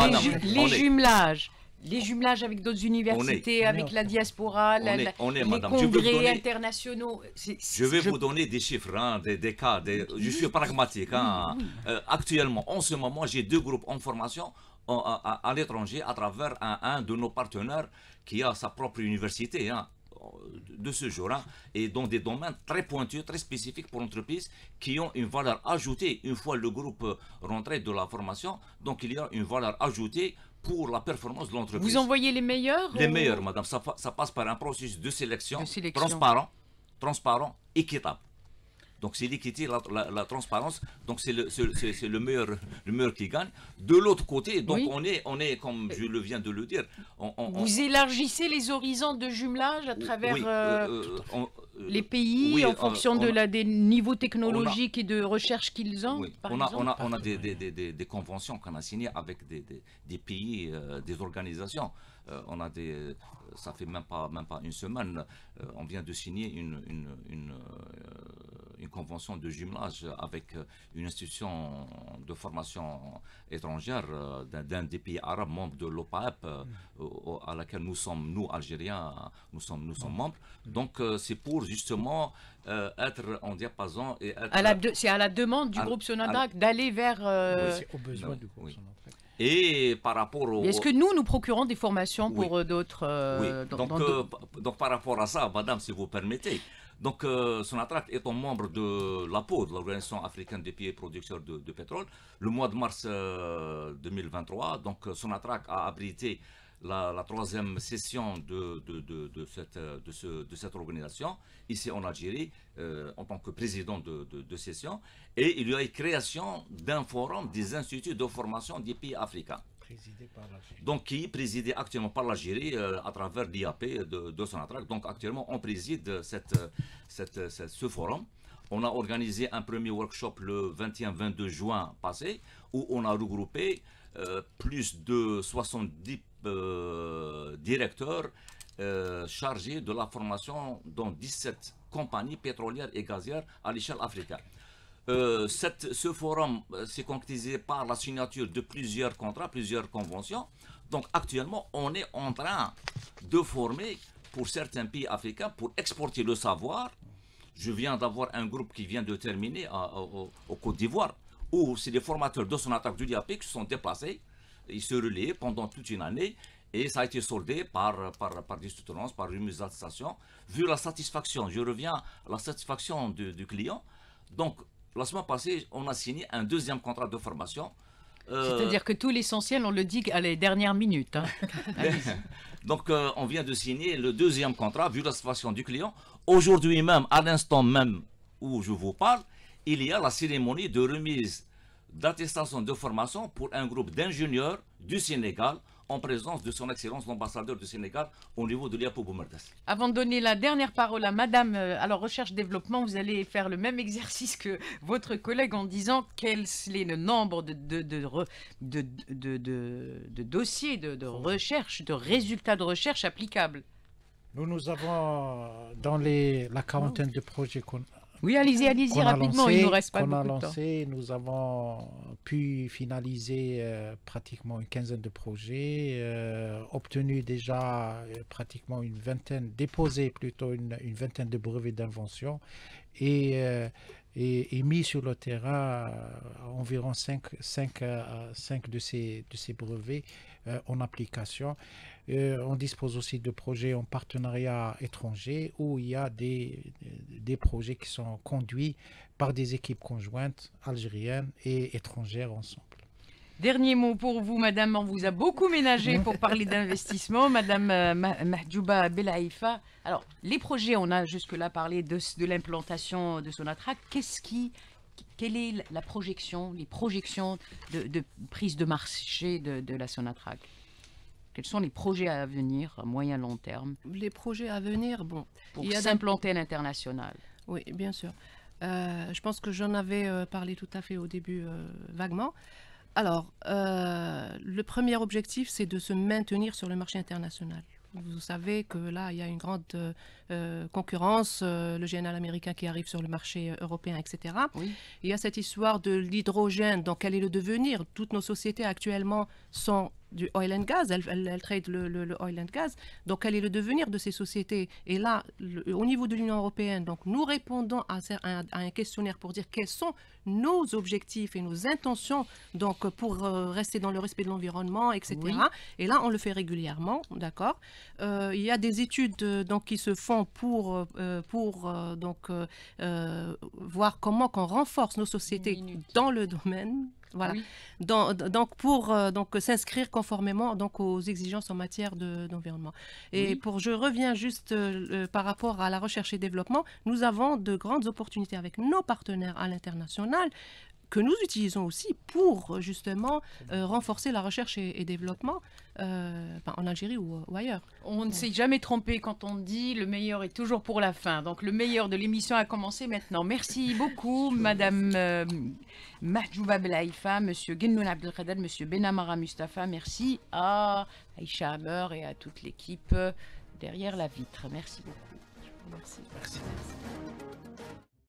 les, les jumelages les jumelages avec d'autres universités, avec la diaspora, les congrès internationaux. je vais vous donner des chiffres, hein, des, des, cas. je suis pragmatique. Hein. Euh, actuellement, en ce moment, j'ai deux groupes en formation à, l'étranger à travers un, de nos partenaires qui a sa propre université. Hein, de ce jour hein, et dans des domaines très pointus, très spécifiques pour l'entreprise qui ont une valeur ajoutée une fois le groupe rentré de la formation donc il y a une valeur ajoutée pour la performance de l'entreprise. Vous envoyez les meilleurs Les meilleurs, madame. Ça, passe par un processus de sélection, de sélection. transparent, transparent, équitable. Donc c'est l'équité, la, transparence. Donc c'est le, le, meilleur, le qui gagne. De l'autre côté, donc on, est, on est, comme je le viens de le dire, on, vous élargissez les horizons de jumelage à travers euh, euh, euh, les pays en fonction de la, des niveaux technologiques et de recherche qu'ils ont. Par on, a, on, a, des, conventions qu'on a signées avec des, pays, des organisations. on a des, ça fait même pas, même pas une semaine, on vient de signer une, une, une convention de jumelage avec euh, une institution de formation étrangère euh, d'un des pays arabes membres de l'OPAEP euh, mm. à laquelle nous sommes, nous Algériens, nous sommes, nous sommes mm. membres. Mm. Donc c'est pour justement être en diapason et C'est à la demande du groupe Sonadac d'aller vers... c'est Oui, besoin du groupe Et par rapport au... Est-ce que nous, nous procurons des formations pour d'autres... donc, donc par rapport à ça, madame, si vous permettez, donc, euh, est un membre de l'APO, de l'Organisation africaine des pays producteurs de, pétrole, le mois de mars 2023, euh, donc euh, a abrité la, troisième session euh, de, cette, organisation, ici en Algérie, en tant que président de, session, et il y a eu création d'un forum des instituts de formation des pays africains donc qui est présidé actuellement par l'Algérie euh, à travers l'IAP de, de Sonatrach. Donc actuellement, on préside cette, ce forum. On a organisé un premier workshop le 21-22 juin passé où on a regroupé euh, plus de 70 euh, directeurs chargés de la formation dans 17 compagnies pétrolières et gazières à l'échelle africaine. Euh, ce forum euh, s'est concrétisé par la signature de plusieurs contrats, plusieurs conventions. Donc actuellement, on est en train de former pour certains pays africains pour exporter le savoir. Je viens d'avoir un groupe qui vient de terminer au, Côte d'Ivoire, où c'est des formateurs de son attaque du DIAP qui se sont déplacés, ils se relaient pendant toute une année, et ça a été soldé par, par, par des soutenances, par une Vu la satisfaction, je reviens à la satisfaction du, du client, donc la semaine passée, on a signé un deuxième contrat de formation. Euh, C'est-à-dire que tout l'essentiel, on le dit à les dernières minutes. Hein. Donc, euh, on vient de signer le deuxième contrat, vu la situation du client. Aujourd'hui même, à l'instant même où je vous parle, il y a la cérémonie de remise d'attestation de formation pour un groupe d'ingénieurs du Sénégal en présence de son Excellence l'ambassadeur du Sénégal au niveau de l'IAPO Boumardas. Avant de donner la dernière parole à Madame, euh, alors recherche-développement, vous allez faire le même exercice que votre collègue en disant quel est le nombre de, de, dossiers, de, recherche, de résultats de recherche applicables. Nous, nous avons euh, dans les, la quarantaine de projets qu'on oui, allez-y, allez-y rapidement, il ne nous reste pas de temps. Nous avons pu finaliser euh, pratiquement une quinzaine de projets, euh, obtenu déjà euh, pratiquement une vingtaine, déposé plutôt une, une vingtaine de brevets d'invention et, et, mis sur le terrain environ 5, 5, 5 de, ces, de ces brevets en application. Euh, on dispose aussi de projets en partenariat étranger où il y a des, projets qui sont conduits par des équipes conjointes algériennes et étrangères ensemble. Dernier mot pour vous, Madame. On vous a beaucoup ménagé pour parler d'investissement. Madame euh, Mahdjouba Belaïfa, alors les projets, on a jusque-là parlé de, l'implantation de Sonatra. Qu'est-ce qui, quelle est la projection, les projections de, prise de marché de, la Sonatrach quels sont les projets à venir moyen long terme Les projets à venir, bon, pour il s'implanter à l'international. Oui, bien sûr. Euh, je pense que j'en avais euh, parlé tout à fait au début euh, vaguement. Alors, le premier objectif, c'est de se maintenir sur le marché international. Vous savez que là, il y a une grande concurrence, le GNL américain qui arrive sur le marché européen, etc. Il y a cette histoire de l'hydrogène, donc quel est le devenir Toutes nos sociétés actuellement sont du oil and gas, elle, trade le, oil and gas. Donc, quel est le devenir de ces sociétés Et là, au niveau de l'Union européenne, donc nous répondons à, un questionnaire pour dire quels sont nos objectifs et nos intentions, donc pour euh, rester dans le respect de l'environnement, etc. Et là, on le fait régulièrement, d'accord. Euh, il y a des études euh, donc qui se font pour pour donc voir comment qu'on renforce nos sociétés dans le domaine voilà. donc pour euh, donc euh, s'inscrire conformément donc aux exigences en matière d'environnement. et pour je reviens juste euh, par rapport à la recherche et développement, nous avons de grandes opportunités avec nos partenaires à l'international que nous utilisons aussi pour justement euh, renforcer la recherche et, développement euh, ben, en Algérie ou, ailleurs. On ne s'est jamais trompé quand on dit le meilleur est toujours pour la fin. Donc le meilleur de l'émission a commencé maintenant. Merci beaucoup, Madame euh, Mahjouba Belaïfa, Monsieur Gennoun Abdelkader, Monsieur Benamara Mustafa. Merci à Aïcha Hammer et à toute l'équipe derrière la vitre. Merci beaucoup. Merci. Merci.